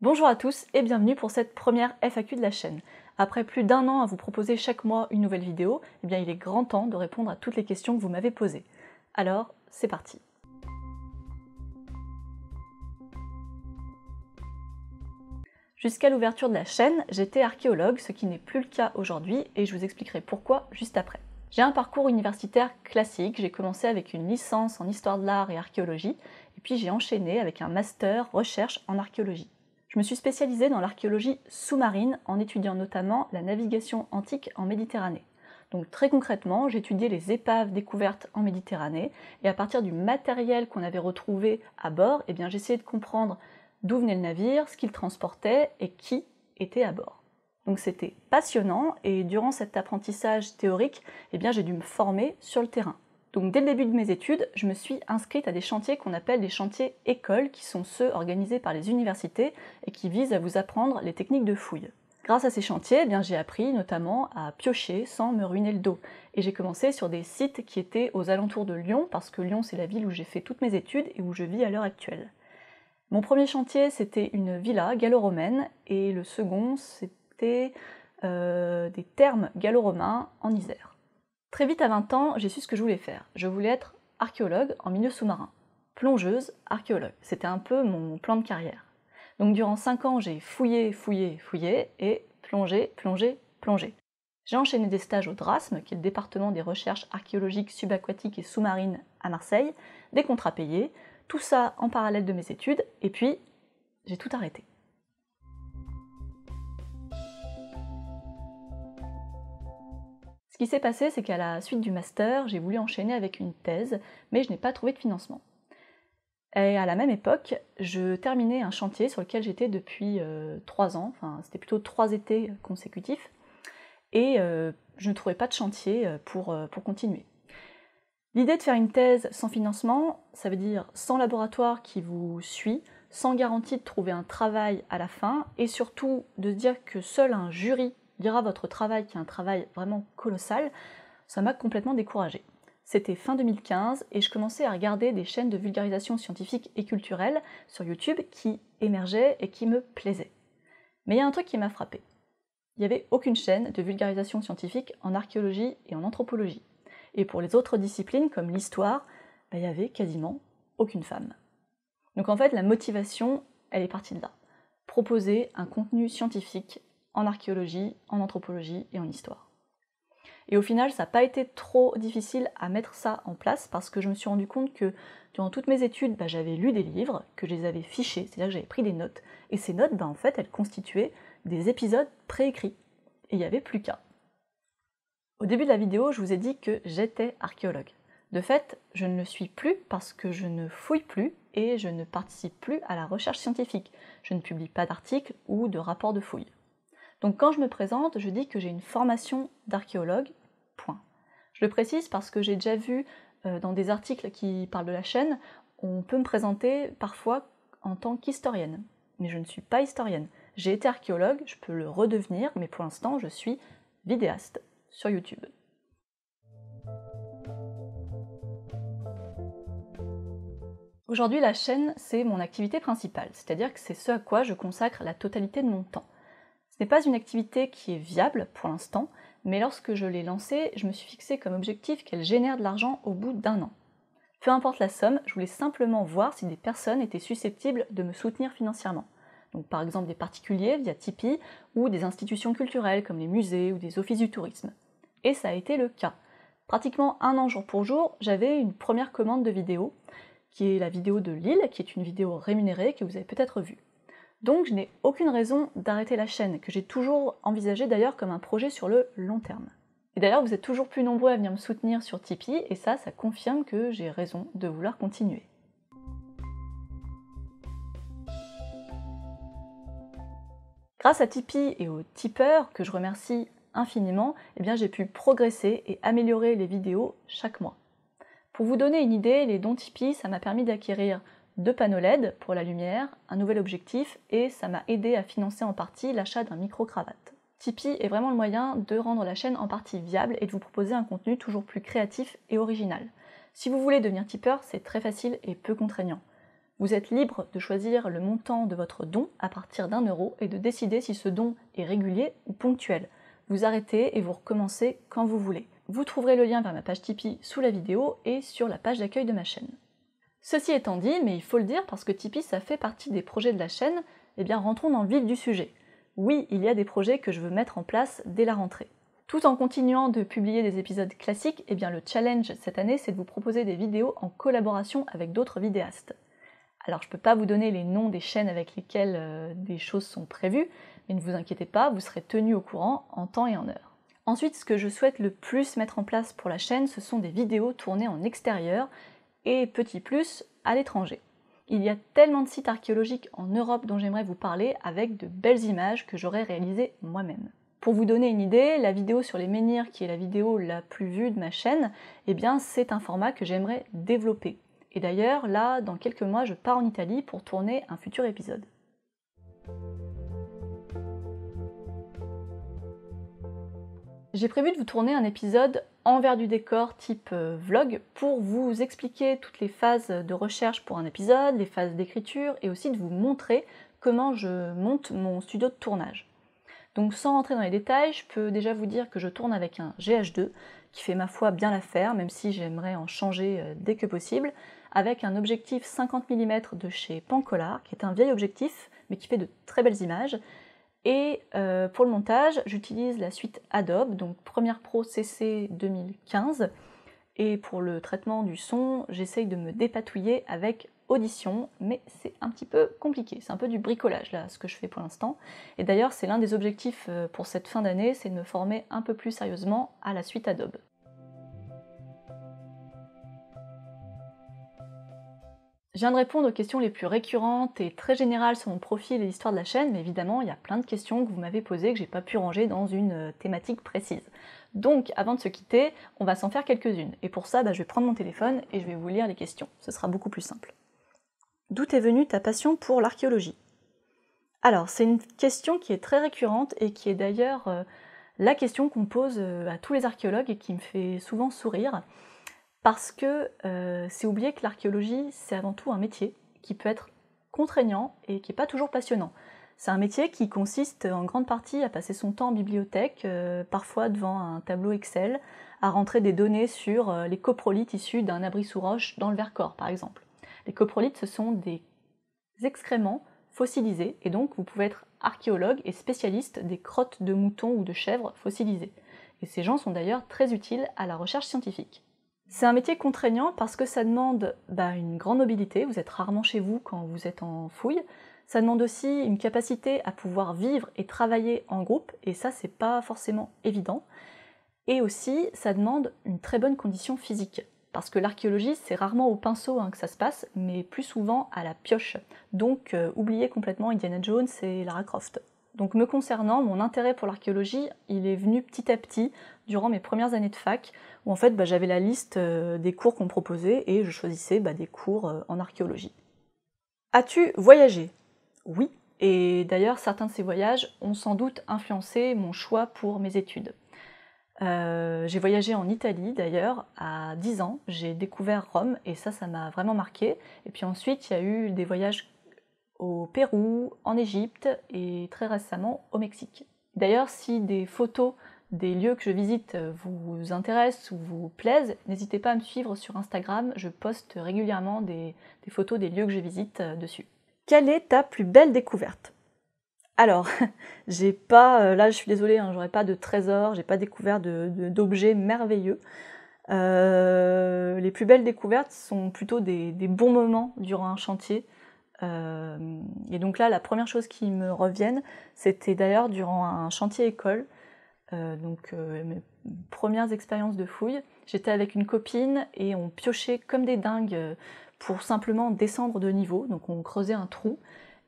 Bonjour à tous et bienvenue pour cette première FAQ de la chaîne. Après plus d'un an à vous proposer chaque mois une nouvelle vidéo, eh bien il est grand temps de répondre à toutes les questions que vous m'avez posées. Alors, c'est parti. Jusqu'à l'ouverture de la chaîne, j'étais archéologue, ce qui n'est plus le cas aujourd'hui et je vous expliquerai pourquoi juste après. J'ai un parcours universitaire classique, j'ai commencé avec une licence en histoire de l'art et archéologie, et puis j'ai enchaîné avec un master recherche en archéologie. Je me suis spécialisée dans l'archéologie sous-marine en étudiant notamment la navigation antique en Méditerranée. Donc très concrètement, j'étudiais les épaves découvertes en Méditerranée et à partir du matériel qu'on avait retrouvé à bord, eh bien j'essayais de comprendre d'où venait le navire, ce qu'il transportait et qui était à bord. Donc c'était passionnant et durant cet apprentissage théorique, eh bien j'ai dû me former sur le terrain. Donc dès le début de mes études, je me suis inscrite à des chantiers qu'on appelle des chantiers écoles, qui sont ceux organisés par les universités et qui visent à vous apprendre les techniques de fouille. Grâce à ces chantiers, eh bien j'ai appris notamment à piocher sans me ruiner le dos. Et j'ai commencé sur des sites qui étaient aux alentours de Lyon, parce que Lyon c'est la ville où j'ai fait toutes mes études et où je vis à l'heure actuelle. Mon premier chantier c'était une villa gallo-romaine et le second c'était euh, des thermes gallo-romains en Isère. Très vite à 20 ans, j'ai su ce que je voulais faire. Je voulais être archéologue en milieu sous-marin. Plongeuse, archéologue. C'était un peu mon plan de carrière. Donc durant 5 ans, j'ai fouillé, fouillé, fouillé et plongé, plongé, plongé. J'ai enchaîné des stages au DRASM, qui est le département des recherches archéologiques subaquatiques et sous-marines à Marseille, des contrats payés, tout ça en parallèle de mes études, et puis j'ai tout arrêté. Ce qui s'est passé, c'est qu'à la suite du master, j'ai voulu enchaîner avec une thèse, mais je n'ai pas trouvé de financement. Et à la même époque, je terminais un chantier sur lequel j'étais depuis euh, trois ans, enfin c'était plutôt trois étés consécutifs, et euh, je ne trouvais pas de chantier euh, pour, pour continuer. L'idée de faire une thèse sans financement, ça veut dire sans laboratoire qui vous suit, sans garantie de trouver un travail à la fin, et surtout de se dire que seul un jury dira votre travail, qui est un travail vraiment colossal, ça m'a complètement découragée. C'était fin 2015 et je commençais à regarder des chaînes de vulgarisation scientifique et culturelle sur YouTube qui émergeaient et qui me plaisaient. Mais il y a un truc qui m'a frappée Il n'y avait aucune chaîne de vulgarisation scientifique en archéologie et en anthropologie. Et pour les autres disciplines comme l'histoire, bah, il n'y avait quasiment aucune femme. Donc en fait, la motivation, elle est partie de là. Proposer un contenu scientifique en archéologie, en anthropologie et en histoire. Et au final, ça n'a pas été trop difficile à mettre ça en place parce que je me suis rendu compte que durant toutes mes études, bah, j'avais lu des livres, que je les avais fichés, c'est-à-dire que j'avais pris des notes. Et ces notes, bah, en fait, elles constituaient des épisodes préécrits. Et il n'y avait plus qu'à. Au début de la vidéo, je vous ai dit que j'étais archéologue. De fait, je ne le suis plus parce que je ne fouille plus et je ne participe plus à la recherche scientifique. Je ne publie pas d'articles ou de rapports de fouilles. Donc quand je me présente, je dis que j'ai une formation d'archéologue, point. Je le précise parce que j'ai déjà vu euh, dans des articles qui parlent de la chaîne, on peut me présenter parfois en tant qu'historienne. Mais je ne suis pas historienne. J'ai été archéologue, je peux le redevenir, mais pour l'instant, je suis vidéaste sur YouTube. Aujourd'hui, la chaîne, c'est mon activité principale, c'est-à-dire que c'est ce à quoi je consacre la totalité de mon temps. Ce n'est pas une activité qui est viable pour l'instant, mais lorsque je l'ai lancée, je me suis fixé comme objectif qu'elle génère de l'argent au bout d'un an. Peu importe la somme, je voulais simplement voir si des personnes étaient susceptibles de me soutenir financièrement. Donc par exemple des particuliers via Tipeee ou des institutions culturelles comme les musées ou des offices du tourisme. Et ça a été le cas. Pratiquement un an jour pour jour, j'avais une première commande de vidéo, qui est la vidéo de Lille, qui est une vidéo rémunérée que vous avez peut-être vue. Donc je n'ai aucune raison d'arrêter la chaîne, que j'ai toujours envisagé d'ailleurs comme un projet sur le long terme. Et d'ailleurs, vous êtes toujours plus nombreux à venir me soutenir sur Tipeee, et ça, ça confirme que j'ai raison de vouloir continuer. Grâce à Tipeee et aux tipeurs, que je remercie infiniment, eh bien, j'ai pu progresser et améliorer les vidéos chaque mois. Pour vous donner une idée, les dons Tipeee, ça m'a permis d'acquérir deux panneaux LED pour la lumière, un nouvel objectif et ça m'a aidé à financer en partie l'achat d'un micro-cravate. Tipeee est vraiment le moyen de rendre la chaîne en partie viable et de vous proposer un contenu toujours plus créatif et original. Si vous voulez devenir tipeur, c'est très facile et peu contraignant. Vous êtes libre de choisir le montant de votre don à partir d'un euro et de décider si ce don est régulier ou ponctuel. Vous arrêtez et vous recommencez quand vous voulez. Vous trouverez le lien vers ma page Tipeee sous la vidéo et sur la page d'accueil de ma chaîne. Ceci étant dit, mais il faut le dire parce que Tipeee ça fait partie des projets de la chaîne, eh bien rentrons dans le vif du sujet. Oui, il y a des projets que je veux mettre en place dès la rentrée. Tout en continuant de publier des épisodes classiques, eh bien le challenge cette année c'est de vous proposer des vidéos en collaboration avec d'autres vidéastes. Alors je peux pas vous donner les noms des chaînes avec lesquelles euh, des choses sont prévues, mais ne vous inquiétez pas, vous serez tenu au courant en temps et en heure. Ensuite, ce que je souhaite le plus mettre en place pour la chaîne, ce sont des vidéos tournées en extérieur et petit plus à l'étranger. Il y a tellement de sites archéologiques en Europe dont j'aimerais vous parler avec de belles images que j'aurais réalisées moi-même. Pour vous donner une idée, la vidéo sur les menhirs, qui est la vidéo la plus vue de ma chaîne, eh bien c'est un format que j'aimerais développer. Et d'ailleurs, là, dans quelques mois, je pars en Italie pour tourner un futur épisode. J'ai prévu de vous tourner un épisode envers du décor type euh, vlog pour vous expliquer toutes les phases de recherche pour un épisode, les phases d'écriture et aussi de vous montrer comment je monte mon studio de tournage. Donc sans rentrer dans les détails, je peux déjà vous dire que je tourne avec un GH2 qui fait ma foi bien l'affaire, même si j'aimerais en changer euh, dès que possible, avec un objectif 50 mm de chez Pancolar, qui est un vieil objectif mais qui fait de très belles images, et euh, pour le montage, j'utilise la suite Adobe, donc Premiere Pro CC 2015. Et pour le traitement du son, j'essaye de me dépatouiller avec Audition, mais c'est un petit peu compliqué. C'est un peu du bricolage là, ce que je fais pour l'instant. Et d'ailleurs, c'est l'un des objectifs euh, pour cette fin d'année, c'est de me former un peu plus sérieusement à la suite Adobe. Je viens de répondre aux questions les plus récurrentes et très générales sur mon profil et l'histoire de la chaîne, mais évidemment, il y a plein de questions que vous m'avez posées que j'ai pas pu ranger dans une euh, thématique précise. Donc, avant de se quitter, on va s'en faire quelques-unes. Et pour ça, bah, je vais prendre mon téléphone et je vais vous lire les questions. Ce sera beaucoup plus simple. D'où est venue ta passion pour l'archéologie Alors, c'est une question qui est très récurrente et qui est d'ailleurs euh, la question qu'on pose euh, à tous les archéologues et qui me fait souvent sourire. Parce que euh, c'est oublier que l'archéologie, c'est avant tout un métier qui peut être contraignant et qui n'est pas toujours passionnant. C'est un métier qui consiste en grande partie à passer son temps en bibliothèque, euh, parfois devant un tableau Excel, à rentrer des données sur euh, les coprolites issus d'un abri sous roche dans le Vercors, par exemple. Les coprolites, ce sont des excréments fossilisés, et donc vous pouvez être archéologue et spécialiste des crottes de moutons ou de chèvres fossilisées. Et ces gens sont d'ailleurs très utiles à la recherche scientifique. C'est un métier contraignant parce que ça demande bah, une grande mobilité, vous êtes rarement chez vous quand vous êtes en fouille. Ça demande aussi une capacité à pouvoir vivre et travailler en groupe, et ça c'est pas forcément évident. Et aussi, ça demande une très bonne condition physique, parce que l'archéologie c'est rarement au pinceau hein, que ça se passe, mais plus souvent à la pioche. Donc euh, oubliez complètement Indiana Jones et Lara Croft. Donc me concernant, mon intérêt pour l'archéologie, il est venu petit à petit durant mes premières années de fac, où en fait bah, j'avais la liste euh, des cours qu'on proposait et je choisissais bah, des cours euh, en archéologie. As-tu voyagé Oui, et d'ailleurs certains de ces voyages ont sans doute influencé mon choix pour mes études. Euh, j'ai voyagé en Italie d'ailleurs à 10 ans, j'ai découvert Rome et ça, ça m'a vraiment marqué. Et puis ensuite, il y a eu des voyages au Pérou, en Égypte et très récemment au Mexique. D'ailleurs, si des photos des lieux que je visite euh, vous intéressent ou vous plaisent, n'hésitez pas à me suivre sur Instagram, je poste régulièrement des, photos des lieux que je visite euh, dessus. Quelle est ta plus belle découverte alors, j'ai pas, euh, là je suis désolée, hein, j'aurais pas de trésors, j'ai pas découvert d'objets merveilleux. les plus belles découvertes sont plutôt des bons moments durant un chantier, euh, et donc là, la première chose qui me revienne c'était d'ailleurs durant un chantier école, euh, donc euh, mes premières expériences de fouille. J'étais avec une copine et on piochait comme des dingues pour simplement descendre de niveau. Donc on creusait un trou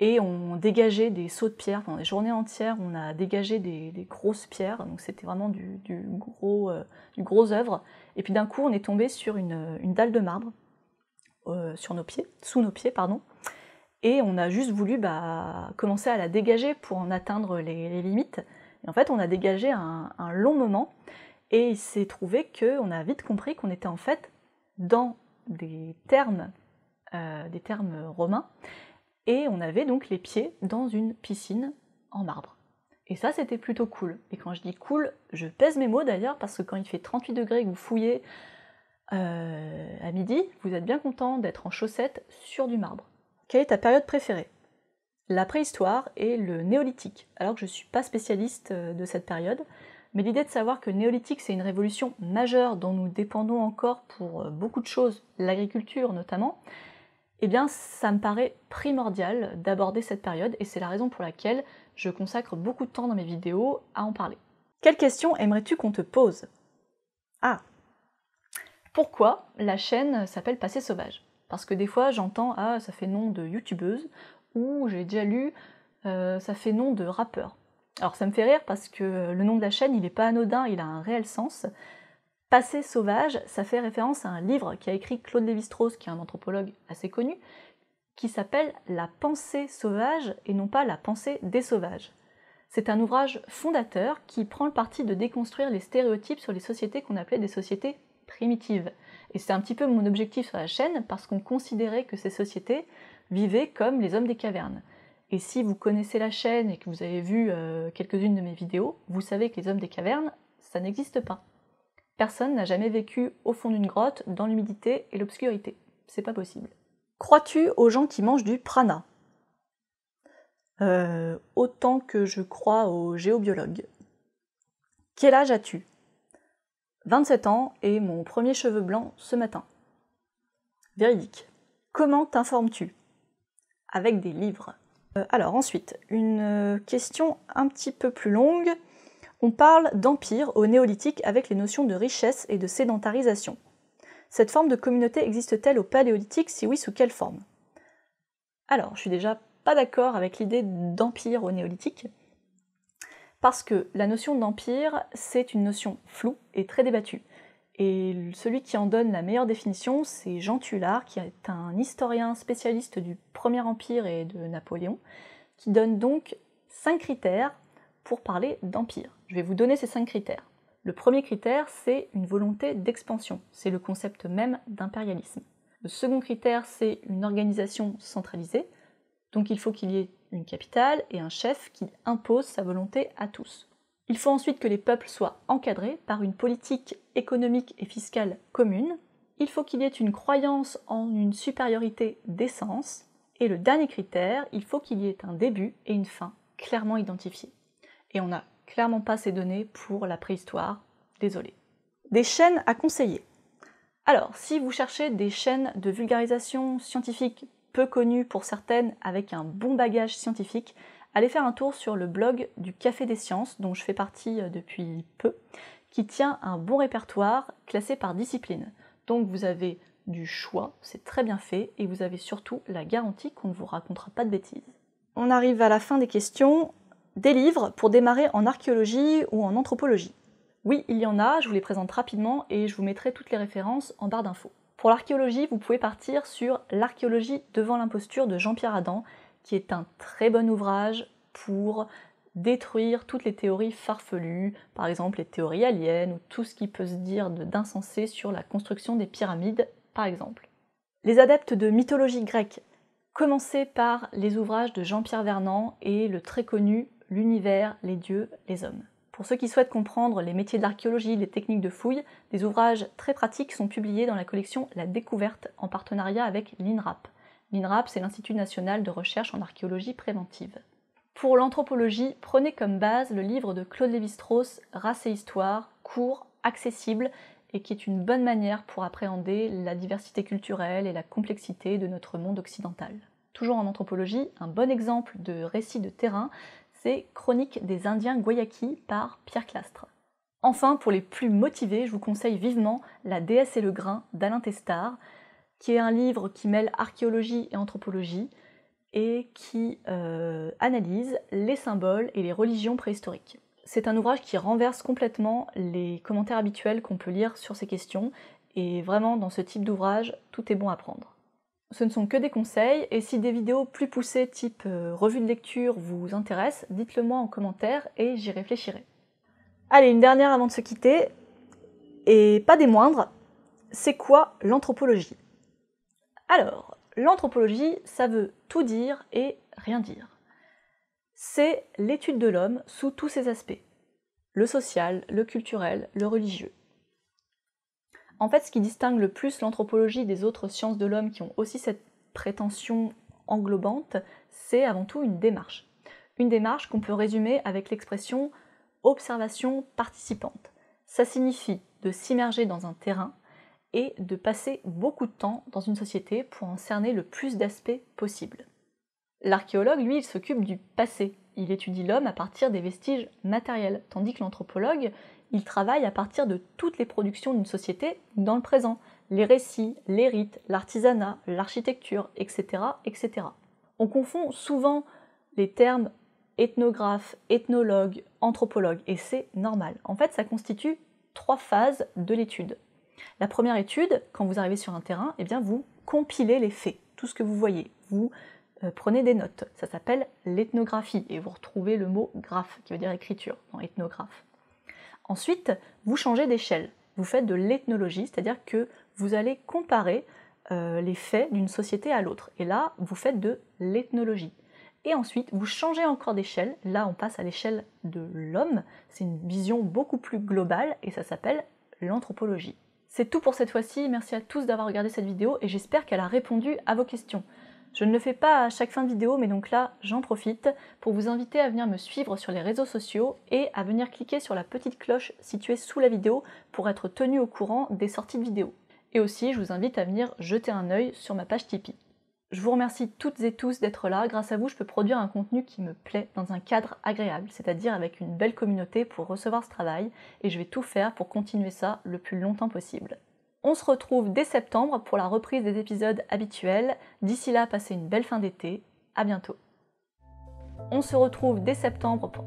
et on dégageait des sauts de pierre. Pendant des journées entières, on a dégagé des, grosses pierres. Donc c'était vraiment du, gros, du gros œuvre. Et puis d'un coup, on est tombé sur une, une dalle de marbre sur nos pieds, sous nos pieds, pardon et on a juste voulu bah, commencer à la dégager pour en atteindre les, limites. Et en fait, on a dégagé un, long moment et il s'est trouvé qu'on a vite compris qu'on était en fait dans euh, des termes, romains et on avait donc les pieds dans une piscine en marbre. Et ça, c'était plutôt cool. Et quand je dis cool, je pèse mes mots d'ailleurs parce que quand il fait 38 degrés et que vous fouillez euh, à midi, vous êtes bien content d'être en chaussettes sur du marbre. Quelle est ta période préférée La préhistoire et le néolithique, alors que je ne suis pas spécialiste euh, de cette période, mais l'idée de savoir que le néolithique c'est une révolution majeure dont nous dépendons encore pour euh, beaucoup de choses, l'agriculture notamment, eh bien ça me paraît primordial d'aborder cette période et c'est la raison pour laquelle je consacre beaucoup de temps dans mes vidéos à en parler. Quelle question aimerais-tu qu'on te pose Ah Pourquoi la chaîne s'appelle Passé Sauvage parce que des fois, j'entends Ah, ça fait nom de youtubeuse, ou j'ai déjà lu euh, Ça fait nom de rappeur. Alors ça me fait rire parce que le nom de la chaîne, il n'est pas anodin, il a un réel sens. Passé sauvage, ça fait référence à un livre qui a écrit Claude Lévi-Strauss, qui est un anthropologue assez connu, qui s'appelle La pensée sauvage et non pas La pensée des sauvages. C'est un ouvrage fondateur qui prend le parti de déconstruire les stéréotypes sur les sociétés qu'on appelait des sociétés primitives. Et c'est un petit peu mon objectif sur la chaîne parce qu'on considérait que ces sociétés vivaient comme les hommes des cavernes. Et si vous connaissez la chaîne et que vous avez vu euh, quelques-unes de mes vidéos, vous savez que les hommes des cavernes, ça n'existe pas. Personne n'a jamais vécu au fond d'une grotte, dans l'humidité et l'obscurité. C'est pas possible. Crois-tu aux gens qui mangent du prana euh, Autant que je crois aux géobiologues. Quel âge as-tu 27 ans et mon premier cheveu blanc ce matin. Véridique. Comment t'informes-tu Avec des livres. Euh, alors ensuite, une euh, question un petit peu plus longue. On parle d'empire au néolithique avec les notions de richesse et de sédentarisation. Cette forme de communauté existe-t-elle au paléolithique Si oui, sous quelle forme Alors, je suis déjà pas d'accord avec l'idée d'empire au néolithique. Parce que la notion d'empire, c'est une notion floue et très débattue. Et celui qui en donne la meilleure définition, c'est Jean Tullard, qui est un historien spécialiste du Premier Empire et de Napoléon, qui donne donc cinq critères pour parler d'empire. Je vais vous donner ces cinq critères. Le premier critère, c'est une volonté d'expansion, c'est le concept même d'impérialisme. Le second critère, c'est une organisation centralisée, donc il faut qu'il y ait une capitale et un chef qui impose sa volonté à tous. Il faut ensuite que les peuples soient encadrés par une politique économique et fiscale commune. Il faut qu'il y ait une croyance en une supériorité d'essence. Et le dernier critère, il faut qu'il y ait un début et une fin clairement identifiés. Et on n'a clairement pas ces données pour la préhistoire, désolé. Des chaînes à conseiller. Alors, si vous cherchez des chaînes de vulgarisation scientifique peu connue pour certaines avec un bon bagage scientifique, allez faire un tour sur le blog du Café des Sciences, dont je fais partie euh, depuis peu, qui tient un bon répertoire classé par discipline. Donc vous avez du choix, c'est très bien fait, et vous avez surtout la garantie qu'on ne vous racontera pas de bêtises. On arrive à la fin des questions. Des livres pour démarrer en archéologie ou en anthropologie Oui, il y en a, je vous les présente rapidement et je vous mettrai toutes les références en barre d'infos. Pour l'archéologie, vous pouvez partir sur L'archéologie devant l'imposture de Jean-Pierre Adam, qui est un très bon ouvrage pour détruire toutes les théories farfelues, par exemple les théories aliens ou tout ce qui peut se dire d'insensé sur la construction des pyramides, par exemple. Les adeptes de mythologie grecque, commencez par les ouvrages de Jean-Pierre Vernant et le très connu L'univers, les dieux, les hommes. Pour ceux qui souhaitent comprendre les métiers de l'archéologie, les techniques de fouille, des ouvrages très pratiques sont publiés dans la collection La Découverte en partenariat avec l'INRAP. L'INRAP, c'est l'Institut national de recherche en archéologie préventive. Pour l'anthropologie, prenez comme base le livre de Claude Lévi-Strauss, Race et Histoire, court, accessible et qui est une bonne manière pour appréhender la diversité culturelle et la complexité de notre monde occidental. Toujours en anthropologie, un bon exemple de récit de terrain, Chronique des Indiens Guayaki par Pierre Clastre. Enfin, pour les plus motivés, je vous conseille vivement La déesse et le grain d'Alain Testard, qui est un livre qui mêle archéologie et anthropologie et qui euh, analyse les symboles et les religions préhistoriques. C'est un ouvrage qui renverse complètement les commentaires habituels qu'on peut lire sur ces questions, et vraiment dans ce type d'ouvrage, tout est bon à prendre. Ce ne sont que des conseils, et si des vidéos plus poussées type euh, revue de lecture vous intéressent, dites-le moi en commentaire et j'y réfléchirai. Allez, une dernière avant de se quitter, et pas des moindres, c'est quoi l'anthropologie Alors, l'anthropologie, ça veut tout dire et rien dire. C'est l'étude de l'homme sous tous ses aspects, le social, le culturel, le religieux. En fait, ce qui distingue le plus l'anthropologie des autres sciences de l'homme qui ont aussi cette prétention englobante, c'est avant tout une démarche. Une démarche qu'on peut résumer avec l'expression observation participante. Ça signifie de s'immerger dans un terrain et de passer beaucoup de temps dans une société pour en cerner le plus d'aspects possible. L'archéologue, lui, il s'occupe du passé. Il étudie l'homme à partir des vestiges matériels, tandis que l'anthropologue, il travaille à partir de toutes les productions d'une société dans le présent, les récits, les rites, l'artisanat, l'architecture, etc., etc. On confond souvent les termes ethnographe, ethnologue, anthropologue, et c'est normal. En fait, ça constitue trois phases de l'étude. La première étude, quand vous arrivez sur un terrain, eh bien vous compilez les faits, tout ce que vous voyez. Vous euh, prenez des notes. Ça s'appelle l'ethnographie et vous retrouvez le mot graphe qui veut dire écriture dans ethnographe. Ensuite, vous changez d'échelle. Vous faites de l'ethnologie, c'est-à-dire que vous allez comparer euh, les faits d'une société à l'autre. Et là, vous faites de l'ethnologie. Et ensuite, vous changez encore d'échelle. Là, on passe à l'échelle de l'homme. C'est une vision beaucoup plus globale et ça s'appelle l'anthropologie. C'est tout pour cette fois-ci. Merci à tous d'avoir regardé cette vidéo et j'espère qu'elle a répondu à vos questions. Je ne le fais pas à chaque fin de vidéo, mais donc là, j'en profite pour vous inviter à venir me suivre sur les réseaux sociaux et à venir cliquer sur la petite cloche située sous la vidéo pour être tenu au courant des sorties de vidéos. Et aussi, je vous invite à venir jeter un œil sur ma page Tipeee. Je vous remercie toutes et tous d'être là. Grâce à vous, je peux produire un contenu qui me plaît dans un cadre agréable, c'est-à-dire avec une belle communauté pour recevoir ce travail, et je vais tout faire pour continuer ça le plus longtemps possible. On se retrouve dès septembre pour la reprise des épisodes habituels. D'ici là, passez une belle fin d'été. À bientôt. On se retrouve dès septembre pour...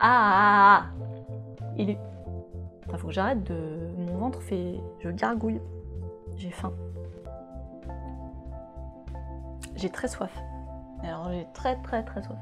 Ah Il est... Ça faut que j'arrête de... Mon ventre fait... Je gargouille. J'ai faim. J'ai très soif. Alors j'ai très très très soif.